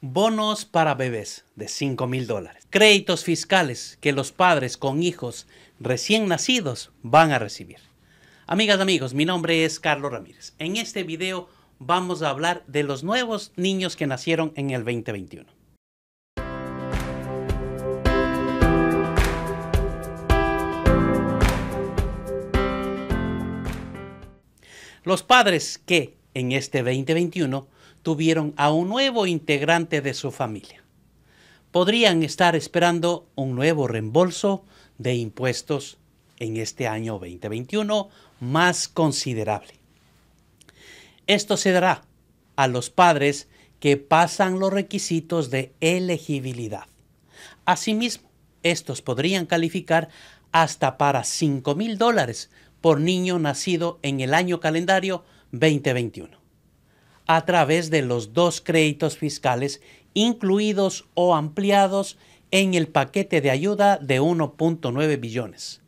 Bonos para bebés de 5 mil dólares. Créditos fiscales que los padres con hijos recién nacidos van a recibir. Amigas, amigos, mi nombre es Carlos Ramírez. En este video vamos a hablar de los nuevos niños que nacieron en el 2021. Los padres que en este 2021 tuvieron a un nuevo integrante de su familia. Podrían estar esperando un nuevo reembolso de impuestos en este año 2021 más considerable. Esto se dará a los padres que pasan los requisitos de elegibilidad. Asimismo, estos podrían calificar hasta para 5 mil dólares por niño nacido en el año calendario 2021 a través de los dos créditos fiscales incluidos o ampliados en el paquete de ayuda de 1.9 billones,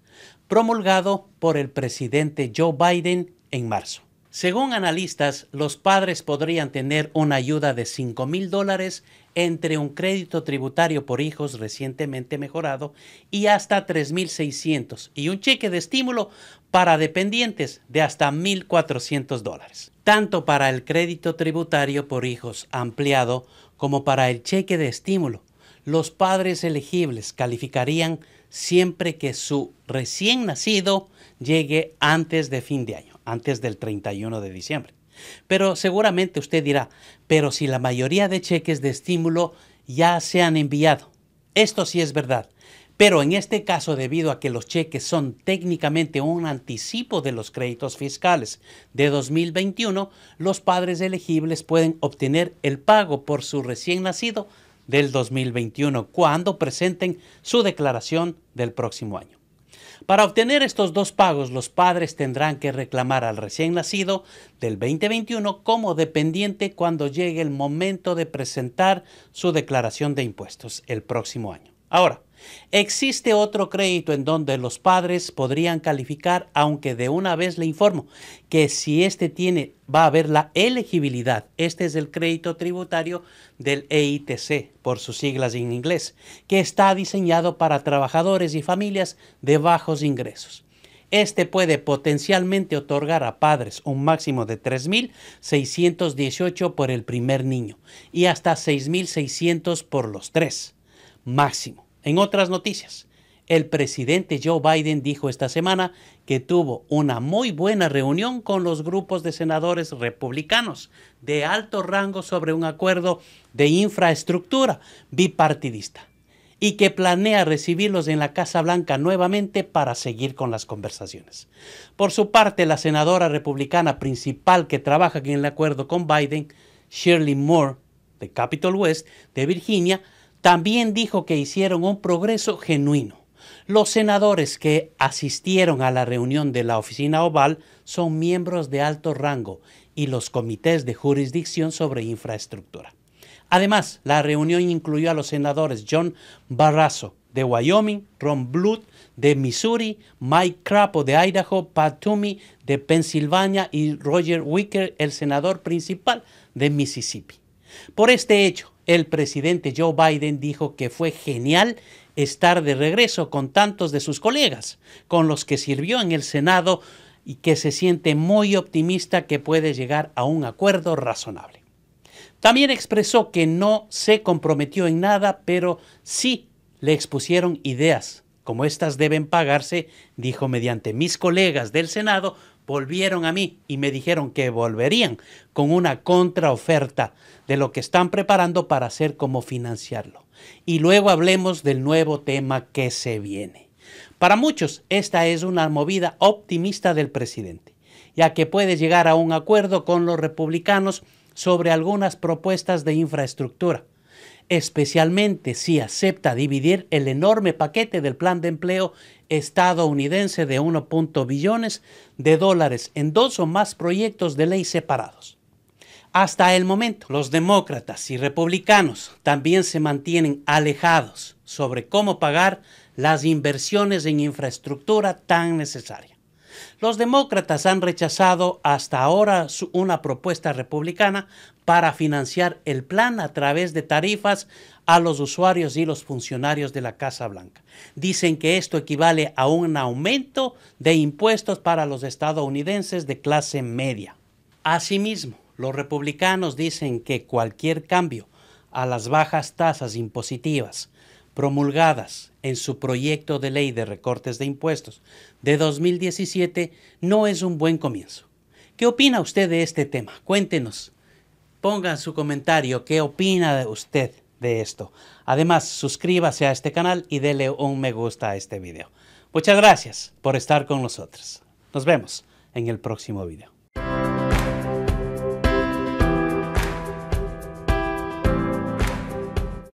promulgado por el presidente Joe Biden en marzo. Según analistas, los padres podrían tener una ayuda de $5,000 mil dólares entre un crédito tributario por hijos recientemente mejorado y hasta 3.600 y un cheque de estímulo para dependientes de hasta 1.400 dólares, tanto para el crédito tributario por hijos ampliado como para el cheque de estímulo. Los padres elegibles calificarían siempre que su recién nacido llegue antes de fin de año antes del 31 de diciembre. Pero seguramente usted dirá, pero si la mayoría de cheques de estímulo ya se han enviado. Esto sí es verdad. Pero en este caso, debido a que los cheques son técnicamente un anticipo de los créditos fiscales de 2021, los padres elegibles pueden obtener el pago por su recién nacido del 2021 cuando presenten su declaración del próximo año. Para obtener estos dos pagos, los padres tendrán que reclamar al recién nacido del 2021 como dependiente cuando llegue el momento de presentar su declaración de impuestos el próximo año. Ahora, Existe otro crédito en donde los padres podrían calificar, aunque de una vez le informo que si este tiene, va a haber la elegibilidad. Este es el crédito tributario del EITC, por sus siglas en inglés, que está diseñado para trabajadores y familias de bajos ingresos. Este puede potencialmente otorgar a padres un máximo de 3.618 por el primer niño y hasta 6.600 por los tres, máximo. En otras noticias, el presidente Joe Biden dijo esta semana que tuvo una muy buena reunión con los grupos de senadores republicanos de alto rango sobre un acuerdo de infraestructura bipartidista y que planea recibirlos en la Casa Blanca nuevamente para seguir con las conversaciones. Por su parte, la senadora republicana principal que trabaja en el acuerdo con Biden, Shirley Moore, de Capitol West, de Virginia, también dijo que hicieron un progreso genuino. Los senadores que asistieron a la reunión de la oficina oval son miembros de alto rango y los comités de jurisdicción sobre infraestructura. Además, la reunión incluyó a los senadores John Barrasso de Wyoming, Ron Blood de Missouri, Mike Crapo de Idaho, Pat Toomey de Pensilvania y Roger Wicker, el senador principal de Mississippi. Por este hecho, el presidente Joe Biden dijo que fue genial estar de regreso con tantos de sus colegas, con los que sirvió en el Senado y que se siente muy optimista que puede llegar a un acuerdo razonable. También expresó que no se comprometió en nada, pero sí le expusieron ideas. Como estas deben pagarse, dijo mediante mis colegas del Senado, volvieron a mí y me dijeron que volverían con una contraoferta de lo que están preparando para hacer cómo financiarlo. Y luego hablemos del nuevo tema que se viene. Para muchos, esta es una movida optimista del presidente, ya que puede llegar a un acuerdo con los republicanos sobre algunas propuestas de infraestructura, especialmente si acepta dividir el enorme paquete del plan de empleo estadounidense de 1. billones de dólares en dos o más proyectos de ley separados. Hasta el momento, los demócratas y republicanos también se mantienen alejados sobre cómo pagar las inversiones en infraestructura tan necesaria. Los demócratas han rechazado hasta ahora una propuesta republicana para financiar el plan a través de tarifas a los usuarios y los funcionarios de la Casa Blanca. Dicen que esto equivale a un aumento de impuestos para los estadounidenses de clase media. Asimismo, los republicanos dicen que cualquier cambio a las bajas tasas impositivas promulgadas en su proyecto de ley de recortes de impuestos de 2017 no es un buen comienzo. ¿Qué opina usted de este tema? Cuéntenos. Ponga su comentario qué opina usted de esto. Además, suscríbase a este canal y dele un me gusta a este video. Muchas gracias por estar con nosotros. Nos vemos en el próximo video.